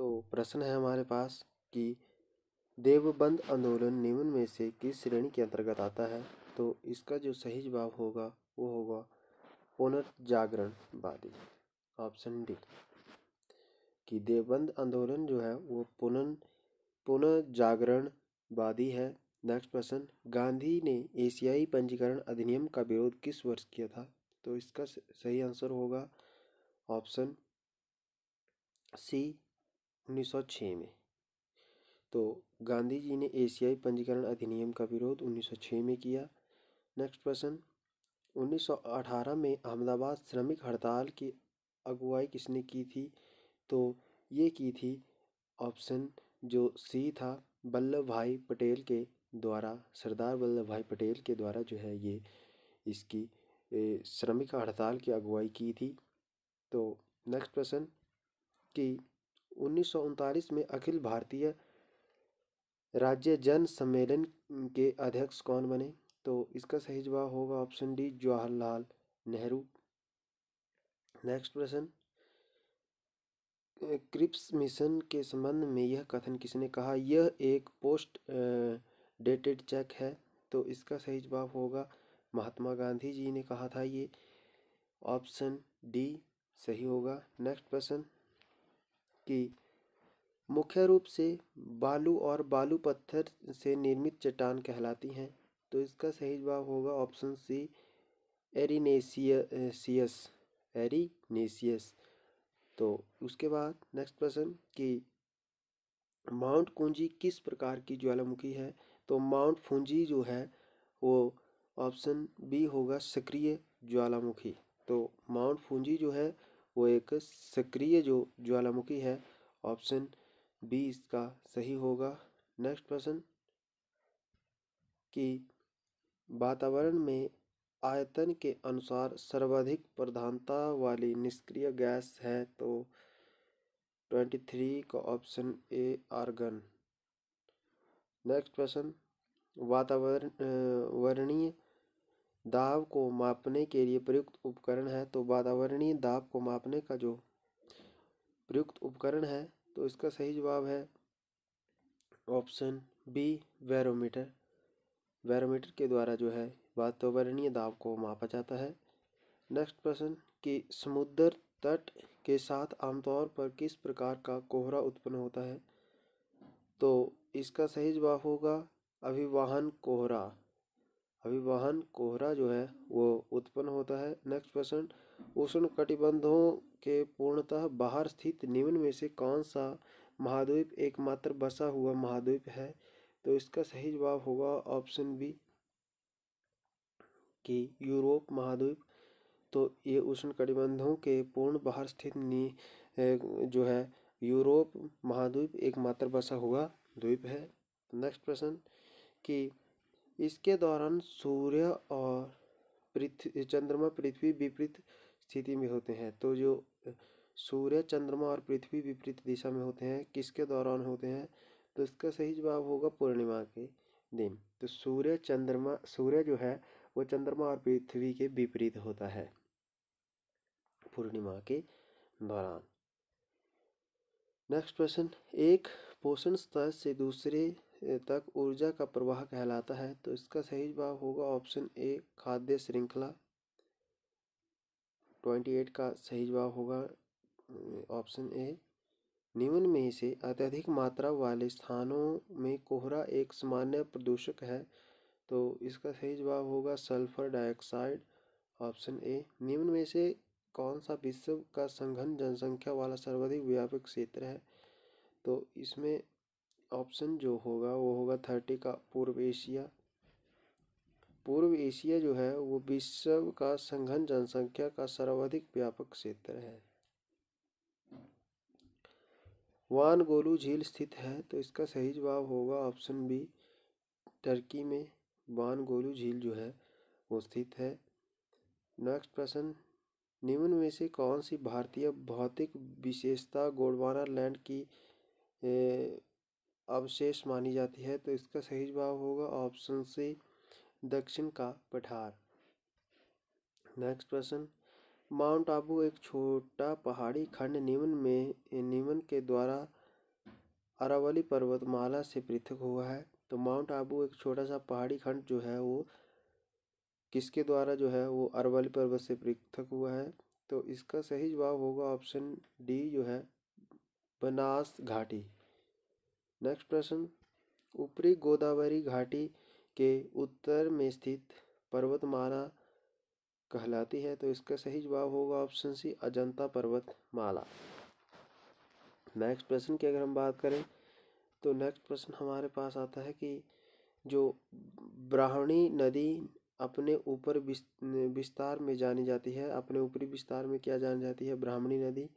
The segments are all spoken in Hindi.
तो प्रश्न है हमारे पास कि देवबंद आंदोलन निम्न में से किस श्रेणी के अंतर्गत आता है तो इसका जो सही जवाब होगा वो होगा पुनर्जागरणवादी ऑप्शन डी कि देवबंद आंदोलन जो है वो पुनर्जागरण पुनर्जागरणवादी है नेक्स्ट प्रश्न गांधी ने एशियाई पंजीकरण अधिनियम का विरोध किस वर्ष किया था तो इसका सही आंसर होगा ऑप्शन सी 1906 में तो गांधी जी ने एशियाई पंजीकरण अधिनियम का विरोध 1906 में किया नेक्स्ट प्रश्न 1918 में अहमदाबाद श्रमिक हड़ताल की अगुवाई किसने की थी तो ये की थी ऑप्शन जो सी था वल्लभ भाई पटेल के द्वारा सरदार वल्लभ भाई पटेल के द्वारा जो है ये इसकी श्रमिक हड़ताल की अगुवाई की थी तो नेक्स्ट प्रश्न कि उन्नीस में अखिल भारतीय राज्य जन सम्मेलन के अध्यक्ष कौन बने तो इसका सही जवाब होगा option D Jawaharlal Nehru next प्रश्न क्रिप्स मिशन के संबंध में यह कथन किसने कहा यह एक पोस्ट डेटेड चेक है तो इसका सही जवाब होगा महात्मा गांधी जी ने कहा था ये ऑप्शन डी सही होगा नेक्स्ट प्रश्न की मुख्य रूप से बालू और बालू पत्थर से निर्मित चट्टान कहलाती हैं तो इसका सही जवाब होगा ऑप्शन सी एरिनेसियस एरिनेसियस तो उसके बाद नेक्स्ट प्रश्न कि माउंट कुंजी किस प्रकार की ज्वालामुखी है तो माउंट फूंजी जो है वो ऑप्शन बी होगा सक्रिय ज्वालामुखी तो माउंट फूंजी जो है वो एक सक्रिय जो ज्वालामुखी है ऑप्शन बी इसका सही होगा नेक्स्ट प्रश्न कि वातावरण में आयतन के अनुसार सर्वाधिक प्रधानता वाली निष्क्रिय गैस है तो ट्वेंटी थ्री का ऑप्शन ए आर्गन नेक्स्ट प्रश्न वातावरण वर्णीय दाब को मापने के लिए प्रयुक्त उपकरण है तो वातावरणीय दाब को मापने का जो प्रयुक्त उपकरण है तो इसका सही जवाब है ऑप्शन बी बैरोमीटर बैरोमीटर के द्वारा जो है वातावरणीय दाब को मापा जाता है नेक्स्ट प्रश्न कि समुद्र तट के साथ आमतौर पर किस प्रकार का कोहरा उत्पन्न होता है तो इसका सही जवाब होगा अभिवाहन कोहरा अभिवाहन कोहरा जो है वो उत्पन्न होता है नेक्स्ट क्वेश्चन उष्ण कटिबंधों के पूर्णतः बाहर स्थित निम्न में से कौन सा महाद्वीप एकमात्र बसा हुआ महाद्वीप है तो इसका सही जवाब होगा ऑप्शन बी कि यूरोप महाद्वीप तो ये उष्ण कटिबंधों के पूर्ण बाहर स्थित नी जो है यूरोप महाद्वीप एकमात्र बसा हुआ द्वीप है नेक्स्ट प्रश्न कि इसके दौरान सूर्य और पृथ्वी चंद्रमा पृथ्वी विपरीत स्थिति में होते हैं तो जो सूर्य चंद्रमा और पृथ्वी विपरीत दिशा में होते हैं किसके दौरान होते हैं तो इसका सही जवाब होगा पूर्णिमा के दिन तो सूर्य चंद्रमा सूर्य जो है वो चंद्रमा और पृथ्वी के विपरीत होता है पूर्णिमा के दौरान नेक्स्ट क्वेश्चन एक पोषण स्तर से दूसरे तक ऊर्जा का प्रवाह कहलाता है तो इसका सही जवाब होगा ऑप्शन ए खाद्य श्रृंखला ट्वेंटी एट का सही जवाब होगा ऑप्शन ए निम्न में से अत्यधिक मात्रा वाले स्थानों में कोहरा एक सामान्य प्रदूषक है तो इसका सही जवाब होगा सल्फर डाइऑक्साइड ऑप्शन ए निम्न में से कौन सा विश्व का संघन जनसंख्या वाला सर्वाधिक व्यापक क्षेत्र है तो इसमें ऑप्शन जो होगा वो होगा थर्टी का पूर्व एशिया पूर्व एशिया जो है वो विश्व का संघन जनसंख्या का सर्वाधिक व्यापक क्षेत्र है वान गोलू झील स्थित है तो इसका सही जवाब होगा ऑप्शन बी टर्की में वान गोलू झील जो है वो स्थित है नेक्स्ट प्रश्न निम्न में से कौन सी भारतीय भौतिक विशेषता गोडवाना लैंड की अवशेष मानी जाती है तो इसका सही जवाब होगा ऑप्शन सी दक्षिण का पठार नेक्स्ट प्रश्न माउंट आबू एक छोटा पहाड़ी खंड निम्न में निम्न के द्वारा अरावली पर्वतमाला से पृथक हुआ है तो माउंट आबू एक छोटा सा पहाड़ी खंड जो है वो किसके द्वारा जो है वो अरावली पर्वत से पृथक हुआ है तो इसका सही जवाब होगा ऑप्शन डी जो है बनास घाटी नेक्स्ट प्रश्न ऊपरी गोदावरी घाटी के उत्तर में स्थित पर्वतमाला कहलाती है तो इसका सही जवाब होगा ऑप्शन सी अजंता पर्वतमाला नेक्स्ट प्रश्न की अगर हम बात करें तो नेक्स्ट प्रश्न हमारे पास आता है कि जो ब्राह्मणी नदी अपने ऊपर विस्तार में जानी जाती है अपने ऊपरी विस्तार में क्या जानी जाती है ब्राह्मणी नदी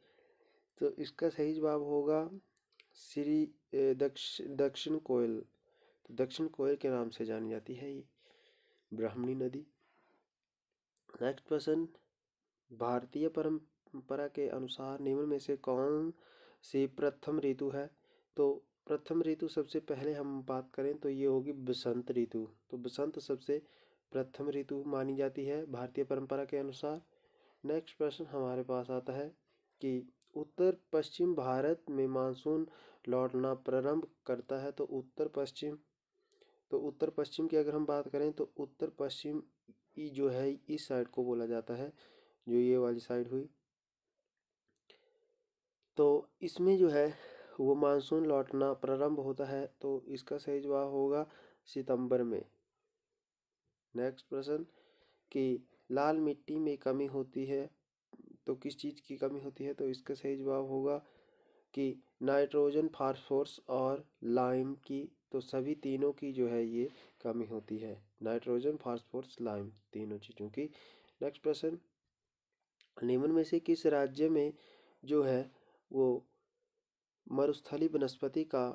तो इसका सही जवाब होगा श्री दक्षिण दक्षिण कोयल तो दक्षिण कोयल के नाम से जानी जाती है ये ब्राह्मणी नदी नेक्स्ट प्रश्न भारतीय परंपरा के अनुसार निम्न में से कौन सी प्रथम ऋतु है तो प्रथम ऋतु सबसे पहले हम बात करें तो ये होगी बसंत ऋतु तो बसंत सबसे प्रथम ऋतु मानी जाती है भारतीय परंपरा के अनुसार नेक्स्ट प्रश्न हमारे पास आता है कि उत्तर पश्चिम भारत में मानसून लौटना प्रारंभ करता है तो उत्तर पश्चिम तो उत्तर पश्चिम की अगर हम बात करें तो उत्तर पश्चिम जो है इस साइड को बोला जाता है जो ये वाली साइड हुई तो इसमें जो है वो मानसून लौटना प्रारंभ होता है तो इसका सही जवाब होगा सितंबर में नेक्स्ट प्रश्न कि लाल मिट्टी में कमी होती है तो किस चीज़ की कमी होती है तो इसका सही जवाब होगा कि नाइट्रोजन फास्फोरस और लाइम की तो सभी तीनों की जो है ये कमी होती है नाइट्रोजन फास्फोरस लाइम तीनों चीज़ों की नेक्स्ट प्रश्न निम्न में से किस राज्य में जो है वो मरुस्थली वनस्पति का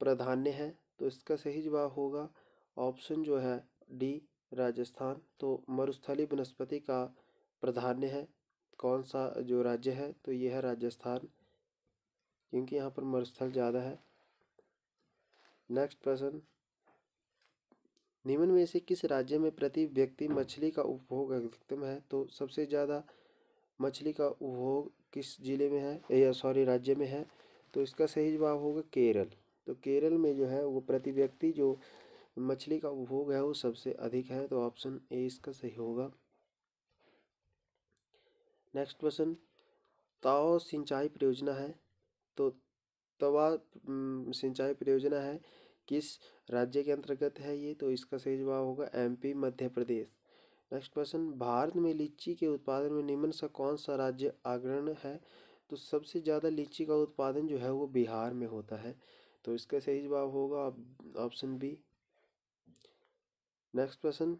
प्राधान्य है तो इसका सही जवाब होगा ऑप्शन जो है डी राजस्थान तो मरुस्थली वनस्पति का प्राधान्य है कौन सा जो राज्य है तो ये है राजस्थान क्योंकि यहाँ पर मरुस्थल ज़्यादा है नेक्स्ट प्रश्न निम्न में से किस राज्य में प्रति व्यक्ति मछली का उपभोग अधिकतम है तो सबसे ज़्यादा मछली का उपभोग किस जिले में है या सॉरी राज्य में है तो इसका सही जवाब होगा केरल तो केरल में जो है वो प्रति व्यक्ति जो मछली का उपभोग है वो सबसे अधिक है तो ऑप्शन ए इसका सही होगा नेक्स्ट क्वेश्चन ताओ सिंचाई परियोजना है तो तवा सिंचाई परियोजना है किस राज्य के अंतर्गत है ये तो इसका सही जवाब होगा MP Madhya Pradesh next question Bharat में लीची के उत्पादन में निम्न सा कौन सा राज्य अग्रण है तो सबसे ज़्यादा लीची का उत्पादन जो है वो बिहार में होता है तो इसका सही जवाब होगा ऑप्शन बी नेक्स्ट क्वेश्चन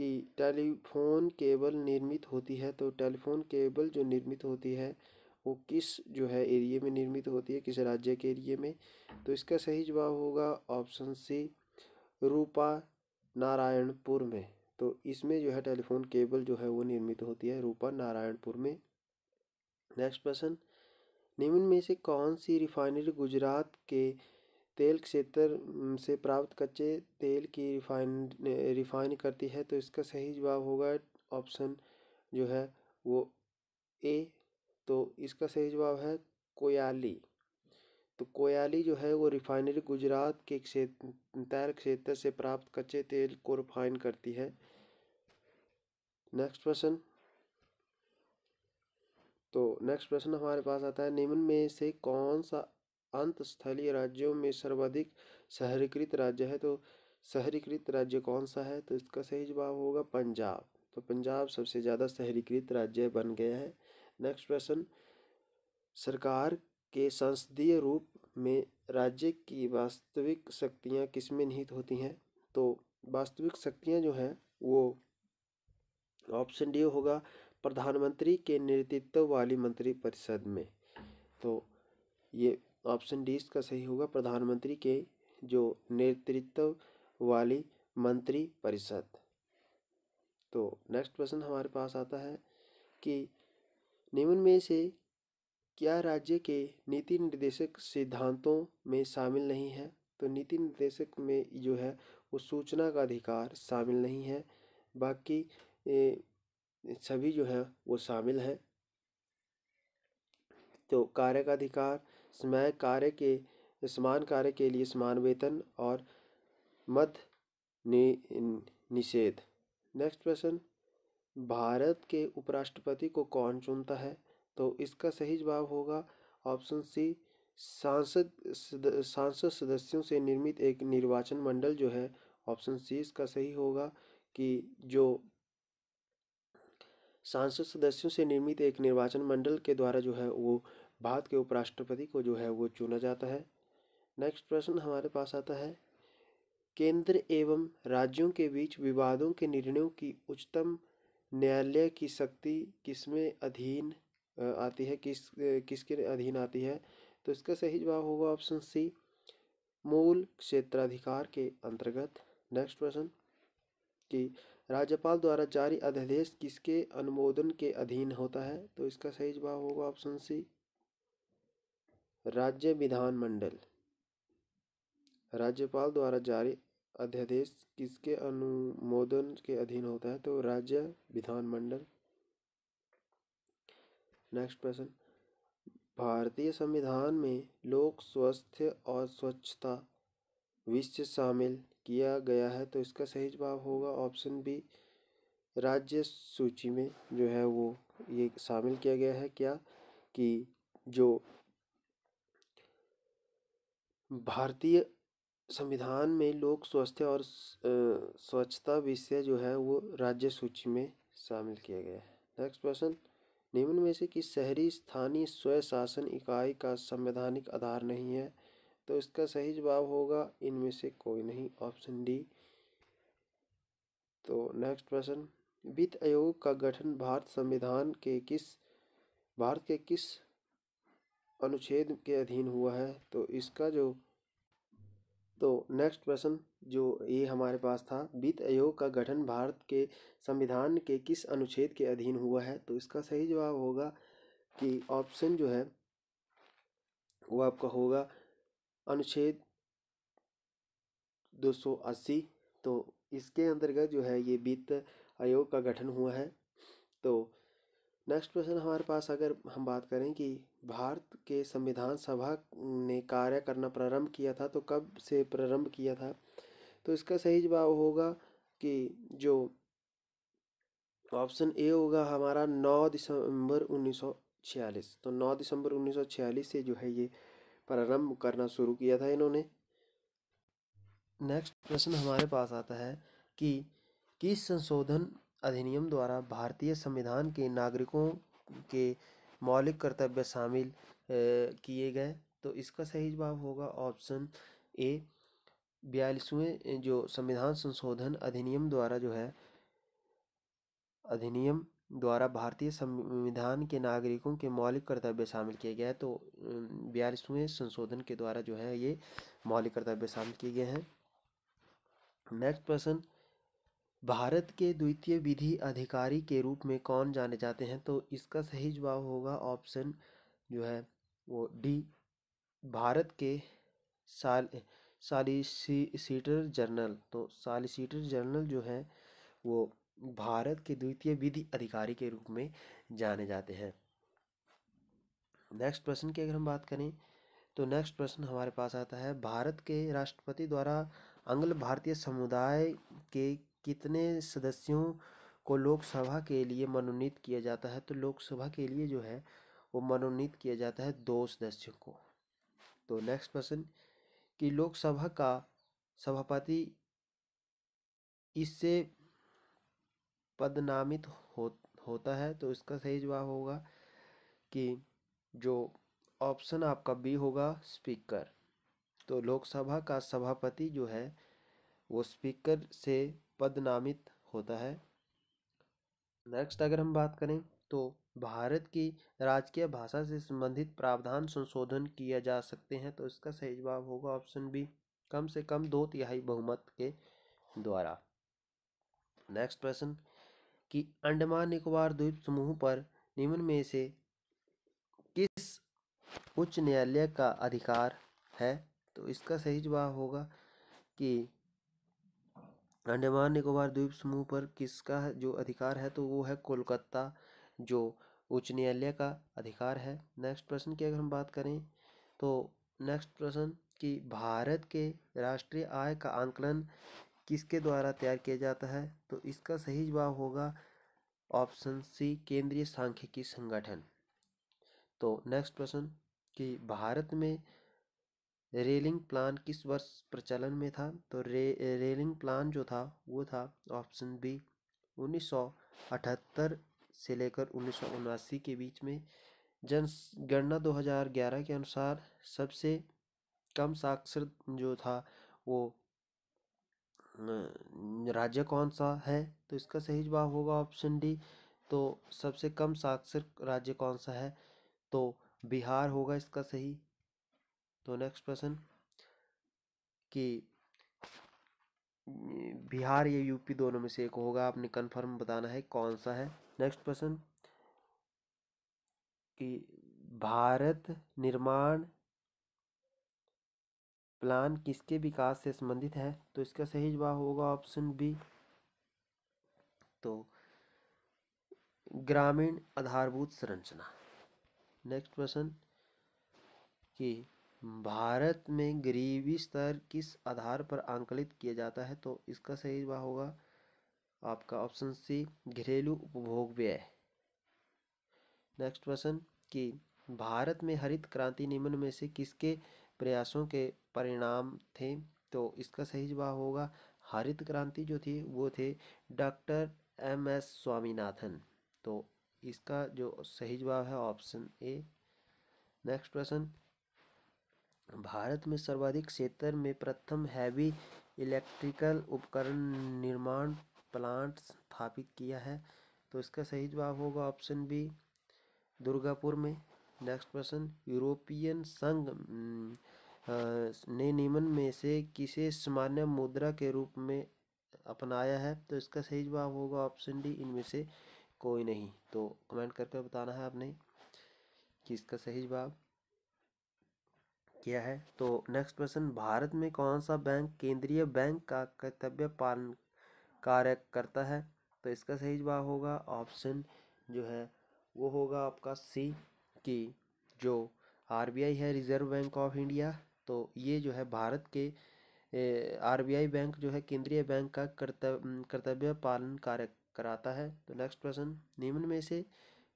कि टेलीफोन केबल निर्मित होती है तो टेलीफोन केबल जो निर्मित होती है वो किस जो है एरिए में निर्मित होती है किस राज्य के एरिए में तो इसका सही जवाब होगा ऑप्शन सी रूपा नारायणपुर में तो इसमें जो है टेलीफोन केबल जो है वो निर्मित होती है रूपा नारायणपुर में नेक्स्ट प्रश्न निम्न में से कौन सी रिफाइनरी गुजरात के तेल क्षेत्र से प्राप्त कच्चे तेल की रिफाइन रिफाइन करती है तो इसका सही जवाब होगा ऑप्शन जो है वो ए तो इसका सही जवाब है कोयाली तो कोयाली जो है वो रिफाइनरी गुजरात के क्षेत्र तैर क्षेत्र से प्राप्त कच्चे तेल को रिफाइन करती है नेक्स्ट प्रश्न तो नेक्स्ट प्रश्न हमारे पास आता है निम्न में से कौन सा अंतस्थलीय राज्यों में सर्वाधिक शहरीकृत राज्य है तो शहरीकृत राज्य कौन सा है तो इसका सही जवाब होगा पंजाब तो पंजाब सबसे ज़्यादा शहरीकृत राज्य बन गया है नेक्स्ट प्रश्न सरकार के संसदीय रूप में राज्य की वास्तविक शक्तियाँ किसमें निहित होती हैं तो वास्तविक शक्तियाँ जो हैं वो ऑप्शन डी होगा प्रधानमंत्री के नेतृत्व वाली मंत्रिपरिषद में तो ये ऑप्शन डी इसका सही होगा प्रधानमंत्री के जो नेतृत्व वाली मंत्री परिषद तो नेक्स्ट प्रश्न हमारे पास आता है कि निम्न में से क्या राज्य के नीति निर्देशक सिद्धांतों में शामिल नहीं है तो नीति निर्देशक में जो है वो सूचना का अधिकार शामिल नहीं है बाकी ए, सभी जो है वो शामिल हैं तो कार्य का अधिकार समय कार्य के समान कार्य के लिए समान वेतन और मत निषेध नेक्स्ट क्वेश्चन भारत के उपराष्ट्रपति को कौन चुनता है तो इसका सही जवाब होगा ऑप्शन सी सांसद सांसद सदस्यों से निर्मित एक निर्वाचन मंडल जो है ऑप्शन सी इसका सही होगा कि जो सांसद सदस्यों से निर्मित एक निर्वाचन मंडल के द्वारा जो है वो भारत के उपराष्ट्रपति को जो है वो चुना जाता है नेक्स्ट प्रश्न हमारे पास आता है केंद्र एवं राज्यों के बीच विवादों के निर्णयों की उच्चतम न्यायालय की शक्ति किसमें अधीन आती है किस किसके अधीन आती है तो इसका सही जवाब होगा ऑप्शन सी मूल क्षेत्राधिकार के अंतर्गत नेक्स्ट प्रश्न कि राज्यपाल द्वारा जारी अध्यादेश किसके अनुमोदन के अधीन होता है तो इसका सही जवाब होगा ऑप्शन सी राज्य विधानमंडल राज्यपाल द्वारा जारी अध्यादेश किसके अनुमोदन के अधीन होता है तो राज्य विधानमंडल नेक्स्ट प्रश्न भारतीय संविधान में लोक स्वास्थ्य और स्वच्छता विश्व शामिल किया गया है तो इसका सही जवाब होगा ऑप्शन बी राज्य सूची में जो है वो ये शामिल किया गया है क्या कि जो भारतीय संविधान में लोक स्वास्थ्य और स्वच्छता विषय जो है वो राज्य सूची में शामिल किया गया है नेक्स्ट क्वेश्चन निम्न में से कि शहरी स्थानीय स्वशासन शासन इकाई का संवैधानिक आधार नहीं है तो इसका सही जवाब होगा इनमें से कोई नहीं ऑप्शन डी तो नेक्स्ट क्वेश्चन वित्त आयोग का गठन भारत संविधान के किस भारत के किस अनुच्छेद के अधीन हुआ है तो इसका जो तो नेक्स्ट प्रश्न जो ये हमारे पास था वित्त आयोग का गठन भारत के संविधान के किस अनुच्छेद के अधीन हुआ है तो इसका सही जवाब होगा कि ऑप्शन जो है वो आपका होगा अनुच्छेद 280 तो इसके अंतर्गत जो है ये वित्त आयोग का गठन हुआ है तो नेक्स्ट क्वेश्चन हमारे पास अगर हम बात करें कि भारत के संविधान सभा ने कार्य करना प्रारंभ किया था तो कब से प्रारंभ किया था तो इसका सही जवाब होगा कि जो ऑप्शन ए होगा हमारा नौ दिसंबर उन्नीस तो 9 दिसंबर 1946 से जो है ये प्रारंभ करना शुरू किया था इन्होंने नेक्स्ट प्रश्न हमारे पास आता है कि किस संशोधन अधिनियम द्वारा भारतीय संविधान के नागरिकों के मौलिक कर्तव्य शामिल किए गए तो इसका सही जवाब होगा ऑप्शन ए बयालीसवें जो संविधान संशोधन अधिनियम द्वारा जो है अधिनियम द्वारा भारतीय संविधान के नागरिकों के मौलिक कर्तव्य शामिल किए गए तो बयालीसवें संशोधन के द्वारा जो है ये मौलिक कर्तव्य शामिल किए गए हैं नेक्स्ट प्रश्न भारत के द्वितीय विधि अधिकारी के रूप में कौन जाने जाते हैं तो इसका सही जवाब होगा ऑप्शन जो है वो डी भारत के साल सालिसिटर जनरल तो सालिसिटर जनरल जो है वो भारत के द्वितीय विधि अधिकारी के रूप में जाने जाते हैं नेक्स्ट प्रश्न की अगर हम बात करें तो नेक्स्ट प्रश्न हमारे पास आता है भारत के राष्ट्रपति द्वारा अंग्ल भारतीय समुदाय के कितने सदस्यों को लोकसभा के लिए मनोनीत किया जाता है तो लोकसभा के लिए जो है वो मनोनीत किया जाता है दो सदस्यों को तो नेक्स्ट प्रश्न कि लोकसभा का सभापति इससे पदनामित हो होता है तो इसका सही जवाब होगा कि जो ऑप्शन आपका बी होगा स्पीकर तो लोकसभा का सभापति जो है वो स्पीकर से पदनामित होता है नेक्स्ट अगर हम बात करें तो भारत की राजकीय भाषा से संबंधित प्रावधान संशोधन किया जा सकते हैं तो इसका सही जवाब होगा ऑप्शन बी कम से कम दो तिहाई बहुमत के द्वारा नेक्स्ट प्रश्न कि अंडमान निकोबार द्वीप समूह पर निम्न में से किस उच्च न्यायालय का अधिकार है तो इसका सही जवाब होगा कि अंडमान निकोबार द्वीप समूह पर किसका जो अधिकार है तो वो है कोलकाता जो उच्च न्यायालय का अधिकार है नेक्स्ट प्रश्न की अगर हम बात करें तो नेक्स्ट प्रश्न कि भारत के राष्ट्रीय आय का आंकलन किसके द्वारा तैयार किया जाता है तो इसका सही जवाब होगा ऑप्शन सी केंद्रीय सांख्यिकी संगठन तो नेक्स्ट प्रश्न कि भारत में रेलिंग प्लान किस वर्ष प्रचलन में था तो रे रेलिंग प्लान जो था वो था ऑप्शन बी 1978 से लेकर उन्नीस के बीच में जनगणना 2011 के अनुसार सबसे कम साक्षर जो था वो राज्य कौन सा है तो इसका सही जवाब होगा ऑप्शन डी तो सबसे कम साक्षर राज्य कौन सा है तो बिहार होगा इसका सही तो नेक्स्ट प्रश्न कि बिहार या यूपी दोनों में से एक होगा आपने कंफर्म बताना है कौन सा है नेक्स्ट प्रश्न कि भारत निर्माण प्लान किसके विकास से संबंधित है तो इसका सही जवाब होगा ऑप्शन बी तो ग्रामीण आधारभूत संरचना नेक्स्ट प्रश्न कि भारत में गरीबी स्तर किस आधार पर आंकलित किया जाता है तो इसका सही जवाब होगा आपका ऑप्शन सी घरेलू उपभोग व्यय नेक्स्ट क्वेश्चन कि भारत में हरित क्रांति निम्न में से किसके प्रयासों के परिणाम थे तो इसका सही जवाब होगा हरित क्रांति जो थी वो थे डॉक्टर एम एस स्वामीनाथन तो इसका जो सही जवाब है option A next question Bharat में सर्वाधिक क्षेत्र में प्रथम हैवी इलेक्ट्रिकल उपकरण निर्माण प्लांट स्थापित किया है तो इसका सही जवाब होगा ऑप्शन बी दुर्गापुर में नेक्स्ट प्रश्न यूरोपियन संघ अं, ने नियमन में से किसे सामान्य मुद्रा के रूप में अपनाया है तो इसका सही जवाब होगा ऑप्शन डी इनमें से कोई नहीं तो कमेंट करके बताना है आपने कि इसका सही जवाब किया है तो नेक्स्ट क्वेश्चन भारत में कौन सा बैंक केंद्रीय बैंक का कर्तव्य पालन कार्य करता है तो इसका सही जवाब होगा ऑप्शन जो है वो होगा आपका सी कि जो आरबीआई है रिजर्व बैंक ऑफ इंडिया तो ये जो है भारत के आरबीआई बैंक जो है केंद्रीय बैंक का कर्तव्य कर्तव्य पालन कार्य कराता है तो नेक्स्ट क्वेश्चन निम्न में से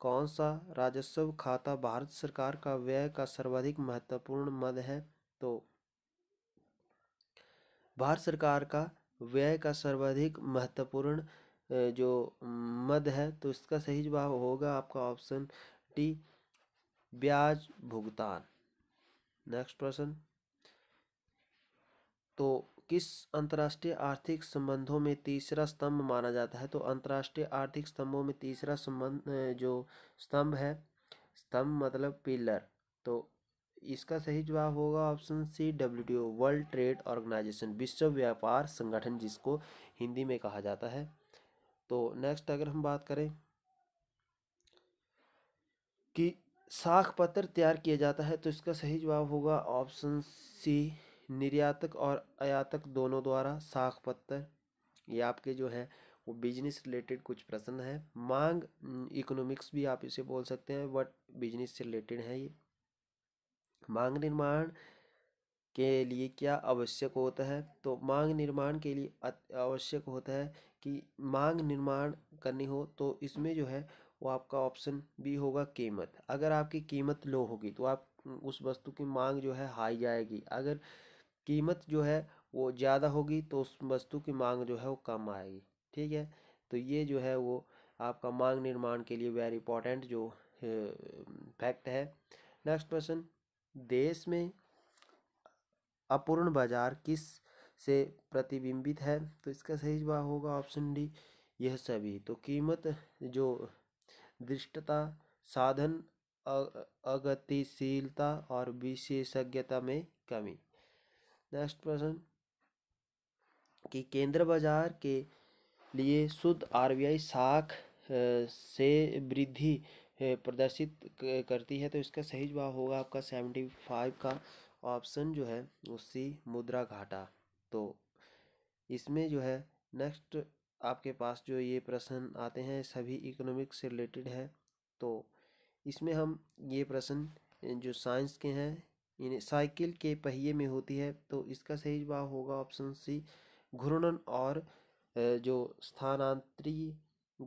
कौन सा राजस्व खाता भारत सरकार का व्यय का सर्वाधिक महत्वपूर्ण मद है तो भारत सरकार का व्यय का सर्वाधिक महत्वपूर्ण जो मद है तो इसका सही जवाब होगा आपका ऑप्शन डी ब्याज भुगतान नेक्स्ट प्रश्न तो किस अंतर्राष्ट्रीय आर्थिक संबंधों में तीसरा स्तंभ माना जाता है तो अंतर्राष्ट्रीय आर्थिक स्तंभों में तीसरा संबंध जो स्तंभ है स्तंभ मतलब पिलर तो इसका सही जवाब होगा option C W T O world trade organisation विश्व व्यापार संगठन जिसको हिंदी में कहा जाता है तो नेक्स्ट अगर हम बात करें कि साख पत्र तैयार किया जाता है तो इसका सही जवाब होगा ऑप्शन सी निर्यातक और आयातक दोनों द्वारा साख पत्र ये आपके जो है वो बिजनेस रिलेटेड कुछ प्रश्न है मांग इकोनॉमिक्स भी आप इसे बोल सकते हैं बट बिजनेस से रिलेटेड है ये मांग निर्माण के लिए क्या आवश्यक होता है तो मांग निर्माण के लिए आवश्यक होता है कि मांग निर्माण करनी हो तो इसमें जो है वो आपका ऑप्शन भी होगा कीमत अगर आपकी कीमत लो होगी तो आप उस वस्तु की मांग जो है हाई जाएगी अगर कीमत जो है वो ज़्यादा होगी तो उस वस्तु की मांग जो है वो कम आएगी ठीक है तो ये जो है वो आपका मांग निर्माण के लिए वेरी इंपॉर्टेंट जो फैक्ट है नेक्स्ट क्वेश्चन देश में अपूर्ण बाजार किस से प्रतिबिंबित है तो इसका सही जवाब होगा ऑप्शन डी यह सभी तो कीमत जो दृष्टता साधन अगतिशीलता और विशेषज्ञता में कमी नेक्स्ट प्रश्न कि केंद्र बाजार के लिए शुद्ध आरबीआई साख से वृद्धि प्रदर्शित करती है तो इसका सही जवाब होगा आपका सेवेंटी फाइव का ऑप्शन जो है उसी मुद्रा घाटा तो इसमें जो है नेक्स्ट आपके पास जो ये प्रश्न आते हैं सभी इकोनॉमिक्स से रिलेटेड है तो इसमें हम ये प्रश्न जो साइंस के हैं यानी साइकिल के पहिए में होती है तो इसका सही जवाब होगा ऑप्शन सी घूर्णन और जो स्थानांतरी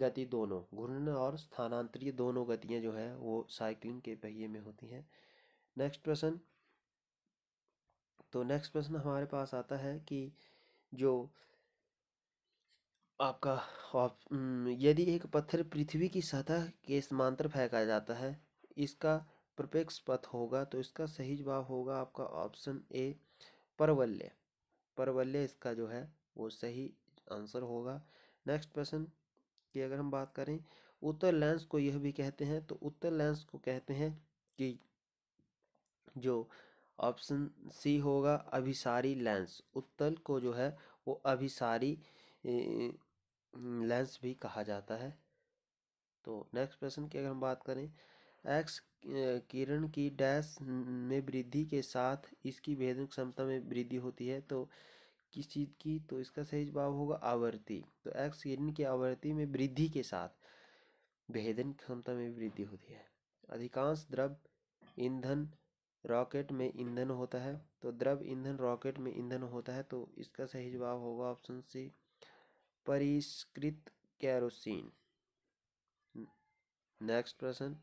गति दोनों घूर्णन और स्थानांतरीय दोनों गतियां जो है वो साइकिलिंग के पहिए में होती हैं नेक्स्ट प्रश्न तो नेक्स्ट प्रश्न हमारे पास आता है कि जो आपका आप, यदि एक पत्थर पृथ्वी की सतह के समांतर फेंका जाता है इसका प्रपेक्ष पथ होगा तो इसका सही जवाब होगा आपका ऑप्शन ए परवल्य परवल्य इसका जो है वो सही आंसर होगा नेक्स्ट प्रश्न की अगर हम बात करें उत्तर लेंस को यह भी कहते हैं तो उत्तर लेंस को कहते हैं कि जो ऑप्शन सी होगा अभिसारी लेंस उत्तल को जो है वो अभिसारी लेंस भी कहा जाता है तो नेक्स्ट प्रश्न की अगर हम बात करें एक्स किरण की डैश में वृद्धि के साथ इसकी भेदन क्षमता में वृद्धि होती है तो किस चीज़ की तो इसका सही जवाब होगा आवृत्ति तो एक्स किरण की आवृत्ति में वृद्धि के साथ भेदन क्षमता में वृद्धि होती है अधिकांश द्रव ईंधन रॉकेट में ईंधन होता है तो द्रव ईंधन रॉकेट में ईंधन होता है तो इसका सही जवाब होगा ऑप्शन सी परिष्कृत कैरोसिन नेक्स्ट प्रश्न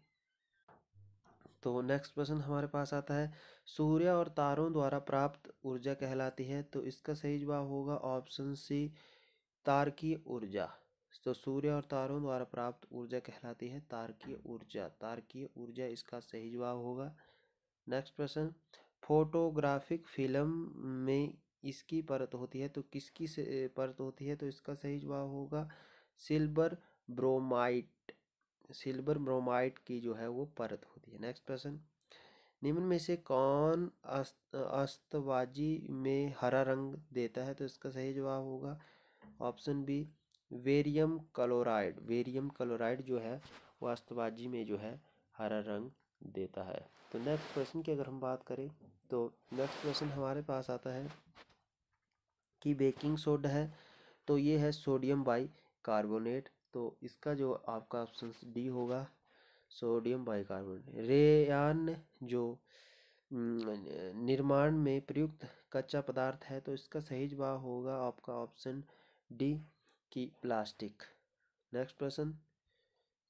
तो नेक्स्ट प्रश्न हमारे पास आता है सूर्य और तारों द्वारा प्राप्त ऊर्जा कहलाती है तो इसका सही जवाब होगा ऑप्शन सी तारकीय ऊर्जा तो सूर्य और तारों द्वारा प्राप्त ऊर्जा कहलाती है तारकीय ऊर्जा तारकीय ऊर्जा इसका सही जवाब होगा नेक्स्ट प्रश्न फोटोग्राफिक फिल्म में इसकी परत होती है तो किसकी से परत होती है तो इसका सही जवाब होगा सिल्वर ब्रोमाइट सिल्वर ब्रोमाइट की जो है वो परत होती है नेक्स्ट प्रश्न निम्न में से कौन अस्त अस्तबाजी में हरा रंग देता है तो इसका सही जवाब होगा option B barium chloride barium chloride जो है वो अस्तबाजी में जो है हरा रंग देता है तो नेक्स्ट क्वेश्चन की अगर हम बात करें तो नेक्स्ट क्वेश्चन हमारे पास आता है कि बेकिंग सोडा है तो ये है सोडियम बाई कार्बोनेट तो इसका जो आपका ऑप्शन डी होगा सोडियम बाइकार्बोनेट रेयान जो निर्माण में प्रयुक्त कच्चा पदार्थ है तो इसका सही जवाब होगा आपका ऑप्शन डी की प्लास्टिक नेक्स्ट प्रश्न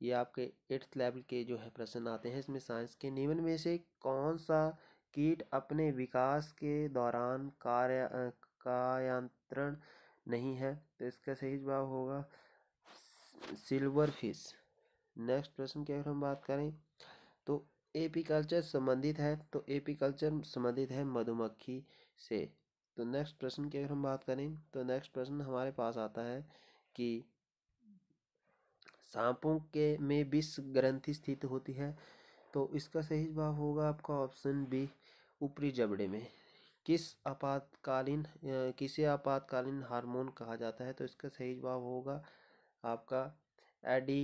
ये आपके एट्थ लेवल के जो है प्रश्न आते हैं इसमें साइंस के निम्न में से कौन सा कीट अपने विकास के दौरान कार्य कायांत्रण नहीं है तो इसका सही जवाब होगा सिल्वर फिश नेक्स्ट प्रश्न की अगर हम बात करें तो एपीकल्चर संबंधित है तो एपीकल्चर संबंधित है मधुमक्खी से तो नेक्स्ट प्रश्न की अगर हम बात करें तो नेक्स्ट प्रश्न हमारे पास आता है कि सांपों के में विष ग्रंथि स्थित होती है तो इसका सही जवाब होगा आपका ऑप्शन बी ऊपरी जबड़े में किस आपातकालीन किसे आपातकालीन हार्मोन कहा जाता है तो इसका सही जवाब होगा आपका एडी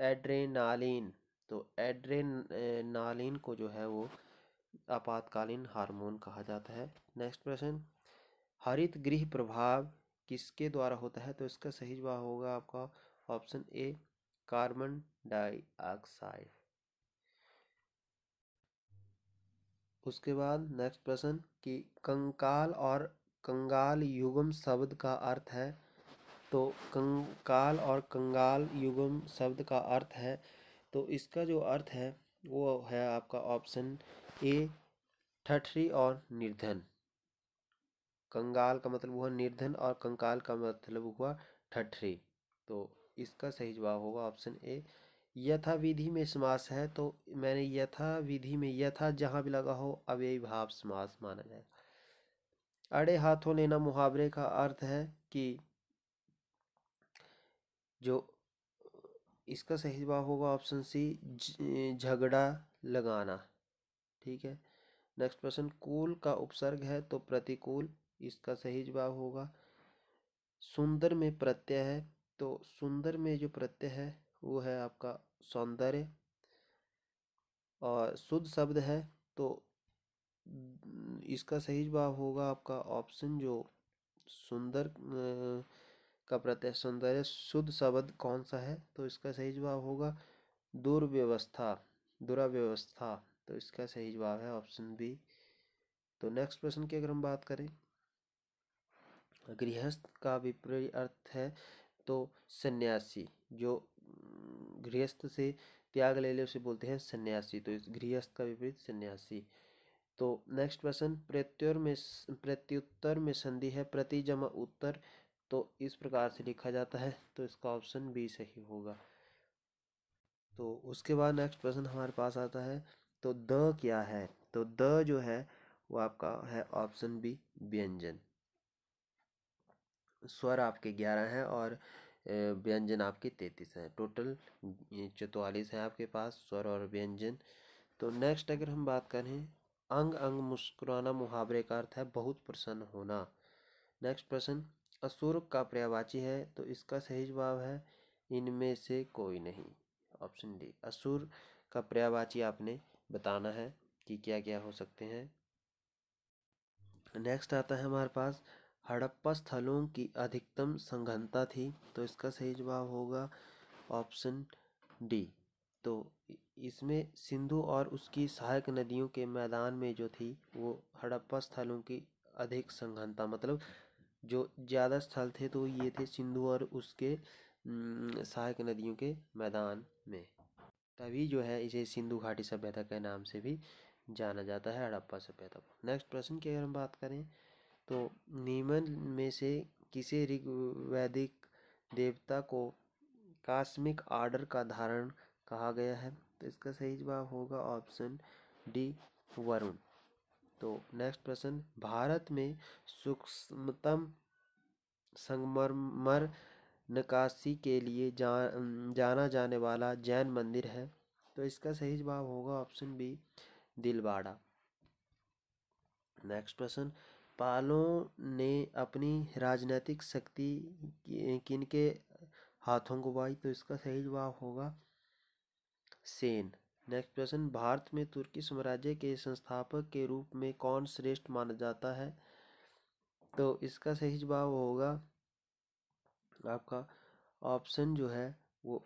एड्रेनालिन तो एड्रेनालिन को जो है वो आपातकालीन हार्मोन कहा जाता है नेक्स्ट प्रश्न हरित गृह प्रभाव किसके द्वारा होता है तो इसका सही जवाब होगा आपका ऑप्शन ए कार्बन डाइऑक्साइड उसके बाद नेक्स्ट प्रश्न कि कंकाल और कंगाल युगम शब्द का अर्थ है तो कंकाल और कंगाल युगम शब्द का अर्थ है तो इसका जो अर्थ है वो है आपका ऑप्शन ए ठठरी और निर्धन कंगाल का मतलब हुआ निर्धन और कंकाल का मतलब हुआ ठठरी तो इसका सही जवाब होगा ऑप्शन ए यथा विधि में समास है तो मैंने यथा विधि में यथा जहाँ भी लगा हो अव्ययी भाव समास माना जाएगा अड़े हाथों लेना मुहावरे का अर्थ है कि जो इसका सही जवाब होगा ऑप्शन सी झगड़ा लगाना ठीक है नेक्स्ट प्रश्न कूल का उपसर्ग है तो प्रतिकूल इसका सही जवाब होगा सुंदर में प्रत्यय है तो सुंदर में जो प्रत्यय है वो है आपका सौंदर्य और शुद्ध शब्द है तो इसका सही जवाब होगा आपका ऑप्शन जो सुंदर का प्रत्यय सौंदर्य शुद्ध शब्द कौन सा है तो इसका सही जवाब होगा दुर्व्यवस्था दुराव्यवस्था तो इसका सही जवाब है ऑप्शन बी तो नेक्स्ट प्रश्न की अगर हम बात करें गृहस्थ का विपरीत अर्थ है तो सन्यासी जो गृहस्थ से त्याग ले ले उसे बोलते हैं सन्यासी तो इस गृहस्थ का विपरीत सन्यासी तो नेक्स्ट प्रश्न प्रत्युत्तर में प्रत्युत्तर में संधि है प्रति जमा उत्तर तो इस प्रकार से लिखा जाता है तो इसका ऑप्शन बी सही होगा तो उसके बाद नेक्स्ट प्रश्न हमारे पास आता है तो द क्या है तो द जो है वो आपका है ऑप्शन बी व्यंजन स्वर आपके ग्यारह हैं और व्यंजन आपके तैतीस हैं टोटल चौतालीस हैं आपके पास स्वर और व्यंजन तो नेक्स्ट अगर हम बात करें अंग अंग मुस्कुराना मुहावरे का अर्थ है बहुत प्रसन्न होना नेक्स्ट प्रश्न असुर का पर्यायवाची है तो इसका सही जवाब है इनमें से कोई नहीं ऑप्शन डी असुर का पर्यायवाची आपने बताना है कि क्या क्या हो सकते हैं नेक्स्ट आता है हमारे पास हड़प्पा स्थलों की अधिकतम संघनता थी तो इसका सही जवाब होगा ऑप्शन डी तो इसमें सिंधु और उसकी सहायक नदियों के मैदान में जो थी वो हड़प्पा स्थलों की अधिक संघनता मतलब जो ज़्यादा स्थल थे तो ये थे सिंधु और उसके सहायक नदियों के मैदान में तभी जो है इसे सिंधु घाटी सभ्यता के नाम से भी जाना जाता है हड़प्पा सभ्यता को नेक्स्ट प्रश्न की अगर हम बात करें तो नीमन में से किसे ऋग्वैदिक देवता को कास्मिक आर्डर का धारण कहा गया है तो इसका सही जवाब होगा ऑप्शन डी वरुण तो नेक्स्ट प्रश्न भारत में सूक्ष्मतम संगमरमर निकासी के लिए जा, जाना जाने वाला जैन मंदिर है तो इसका सही जवाब होगा ऑप्शन बी दिलवाड़ा नेक्स्ट प्रश्न पालों ने अपनी राजनीतिक शक्ति किन के हाथों गुवाई तो इसका सही जवाब होगा सेन नेक्स्ट प्रश्न भारत में तुर्की साम्राज्य के संस्थापक के रूप में कौन श्रेष्ठ माना जाता है तो इसका सही जवाब होगा आपका ऑप्शन जो है वो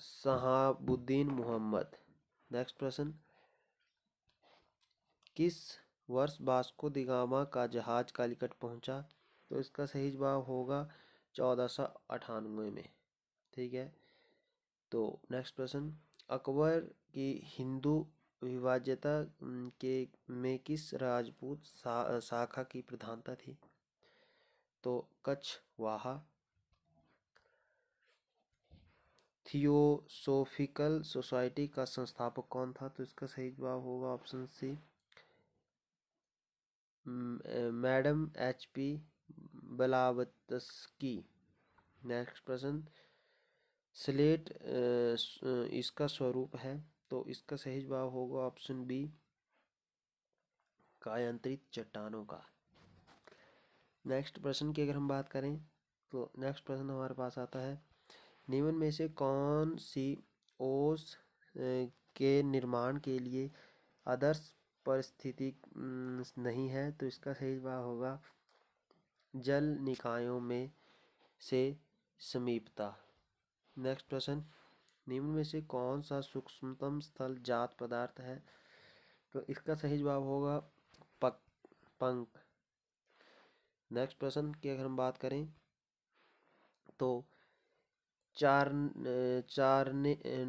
शहाबुद्दीन मोहम्मद नेक्स्ट प्रश्न किस वर्ष बास्को दिगामा का जहाज कालीकट पहुंचा तो इसका सही जवाब होगा चौदह सौ अठानवे में ठीक है तो नेक्स्ट प्रश्न अकबर की हिंदू विभाज्यता के में किस राजपूत सा, शाखा की प्रधानता थी तो कच्छ वाहा थियोसोफिकल सोसाइटी का संस्थापक कौन था तो इसका सही जवाब होगा option C madam H P की नेक्स्ट प्रश्न स्लेट इसका स्वरूप है तो इसका सही जवाब होगा ऑप्शन बी कायांतरित चट्टानों का नेक्स्ट प्रश्न की अगर हम बात करें तो नेक्स्ट प्रश्न हमारे पास आता है निम्न में से कौन सी ओस के निर्माण के लिए आदर्श परिस्थिति नहीं है तो इसका सही जवाब होगा जल निकायों में से समीपता नेक्स्ट प्रश्न निम्न में से कौन सा सूक्ष्मतम स्थल जात पदार्थ है तो इसका सही जवाब होगा पक पंक नेक्स्ट प्रश्न की अगर हम बात करें तो चार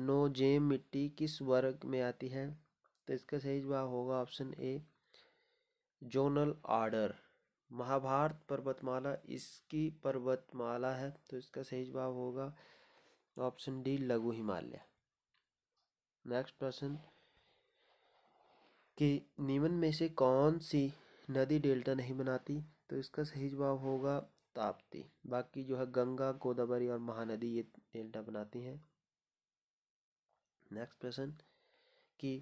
नो जेम मिट्टी किस वर्ग में आती है तो इसका सही जवाब होगा option A zonal order Mahabharat पर्वतमाला इसकी पर्वतमाला है तो इसका सही जवाब होगा ऑप्शन तो डी लघु हिमालय नेक्स्ट प्रश्न कि निम्न में से कौन सी नदी डेल्टा नहीं बनाती तो इसका सही जवाब होगा ताप्ती बाकी जो है गंगा गोदावरी और महानदी ये डेल्टा बनाती हैं नेक्स्ट प्रश्न कि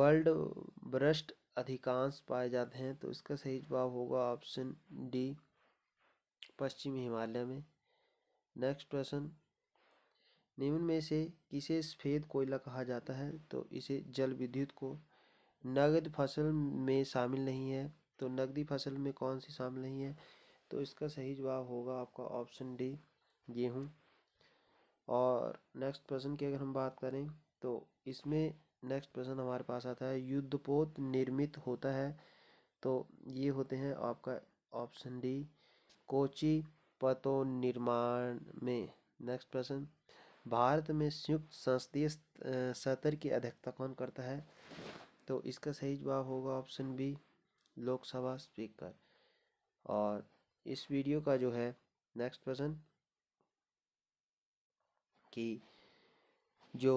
वर्ल्ड ब्रस्ट अधिकांश पाए जाते हैं तो इसका सही जवाब होगा ऑप्शन डी पश्चिमी हिमालय में नेक्स्ट प्रश्न निम्न में से किसे सफ़ेद कोयला कहा जाता है तो इसे जल विद्युत को नगद फसल में शामिल नहीं है तो नगदी फसल में कौन सी शामिल नहीं है तो इसका सही जवाब होगा आपका ऑप्शन डी गेहूँ और नेक्स्ट प्रश्न की अगर हम बात करें तो इसमें नेक्स्ट प्रश्न हमारे पास आता है युद्धपोत निर्मित होता है तो ये होते हैं आपका ऑप्शन डी कोची पतो निर्माण में नेक्स्ट प्रश्न भारत में संयुक्त संसदीय सत्र की अध्यक्षता कौन करता है तो इसका सही जवाब होगा ऑप्शन बी लोकसभा स्पीकर और इस वीडियो का जो है नेक्स्ट प्रश्न कि जो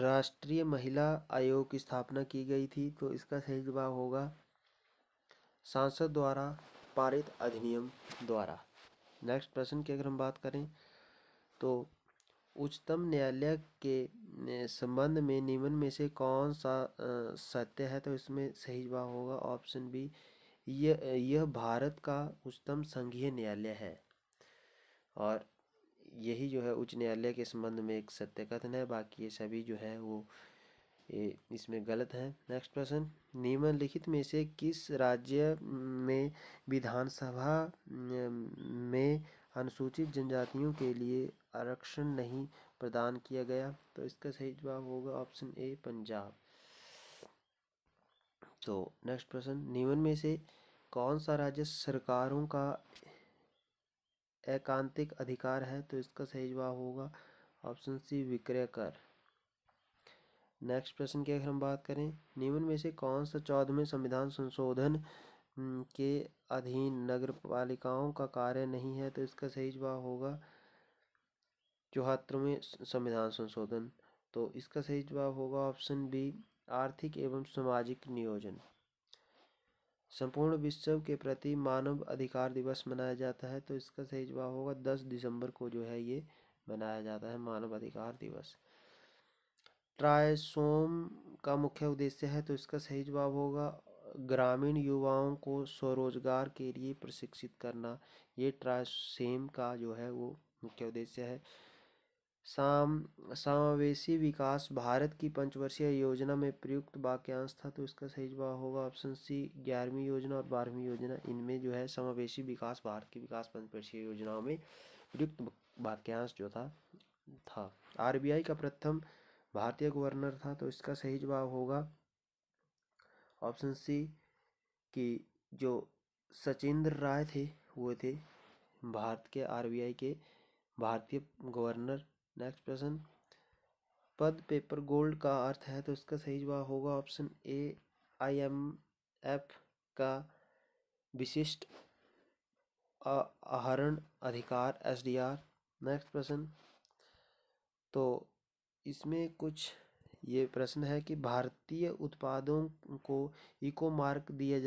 राष्ट्रीय महिला आयोग की स्थापना की गई थी तो इसका सही जवाब होगा सांसद द्वारा पारित अधिनियम द्वारा नेक्स्ट प्रश्न की अगर हम बात करें तो उच्चतम न्यायालय के संबंध में निम्न में से कौन सा सत्य है तो इसमें सही जवाब होगा ऑप्शन बी यह यह भारत का उच्चतम संघीय न्यायालय है और यही जो है उच्च न्यायालय के संबंध में एक सत्य कथन है बाकी ये सभी जो है वो ये इसमें गलत है नेक्स्ट प्रश्न निम्नलिखित में से किस राज्य में विधानसभा में अनुसूचित जनजातियों के लिए आरक्षण नहीं प्रदान किया गया तो इसका सही जवाब होगा ऑप्शन ए पंजाब तो नेक्स्ट प्रश्न निम्न में से कौन सा राज्य सरकारों का एकांतिक अधिकार है तो इसका सही जवाब होगा ऑप्शन सी विक्रय कर नेक्स्ट प्रश्न की अगर हम बात करें निम्न में से कौन सा चौदहवें संविधान संशोधन के अधीन नगर पालिकाओं का कार्य नहीं है तो इसका सही जवाब होगा चौहत्तरवें संविधान संशोधन तो इसका सही जवाब होगा ऑप्शन बी आर्थिक एवं सामाजिक नियोजन संपूर्ण विश्व के प्रति मानव अधिकार दिवस मनाया जाता है तो इसका सही जवाब होगा दस दिसंबर को जो है ये मनाया जाता है मानव अधिकार दिवस ट्रायसोम का मुख्य उद्देश्य है तो इसका सही जवाब होगा ग्रामीण युवाओं को स्वरोजगार के लिए प्रशिक्षित करना ये ट्रायसेम का जो है वो मुख्य उद्देश्य है साम समावेशी विकास भारत की पंचवर्षीय योजना में प्रयुक्त वाक्यांश था तो इसका सही जवाब होगा ऑप्शन सी ग्यारहवीं योजना और बारहवीं योजना इनमें जो है समावेशी विकास भारत की विकास पंचवर्षीय योजनाओं में प्रयुक्त वाक्यांश जो था था आरबीआई का प्रथम भारतीय गवर्नर था तो इसका सही जवाब होगा ऑप्शन सी कि जो सचिंद्र राय थे वो थे भारत के आरबीआई के भारतीय गवर्नर नेक्स्ट प्रश्न पद पेपर गोल्ड का अर्थ है तो इसका सही जवाब होगा option A I M F का विशिष्ट आहरण अधिकार एस डी आर नेक्स्ट प्रश्न तो इसमें कुछ ये प्रश्न है कि भारतीय उत्पादों को इको मार्क दिया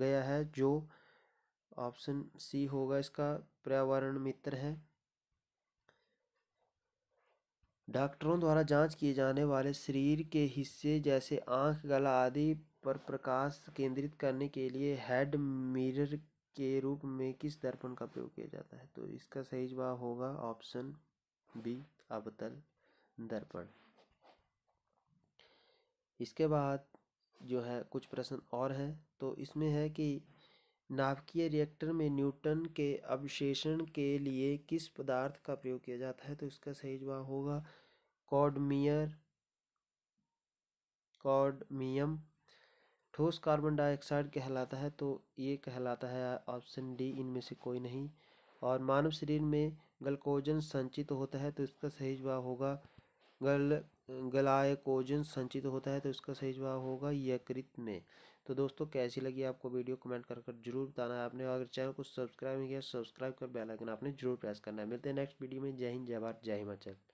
गया है जो ऑप्शन सी होगा इसका पर्यावरण मित्र है डॉक्टरों द्वारा जांच किए जाने वाले शरीर के हिस्से जैसे आंख गला आदि पर प्रकाश केंद्रित करने के लिए हेड मिरर के रूप में किस दर्पण का प्रयोग किया जाता है तो इसका सही जवाब होगा ऑप्शन बी अबतल दर्पण इसके बाद जो है कुछ प्रश्न और हैं तो इसमें है कि नाभिकीय रिएक्टर में न्यूटन के अवशेषण के लिए किस पदार्थ का प्रयोग किया जाता है तो इसका सही जवाब होगा कॉडमियर कॉडमियम ठोस कार्बन डाइऑक्साइड कहलाता है तो ये कहलाता है ऑप्शन डी इनमें से कोई नहीं और मानव शरीर में ग्लकोजन संचित होता है तो इसका सही जवाब होगा गल गलायकोजन संचित होता है तो इसका सही जवाब होगा यकृत में तो दोस्तों कैसी लगी आपको वीडियो कमेंट कर कर जरूर बताना है आपने अगर चैनल को सब्सक्राइब नहीं किया सब्सक्राइब कर बेल आइकन आपने जरूर प्रेस करना है मिलते हैं नेक्स्ट वीडियो में जय हिंद जय भारत जय हिमाचल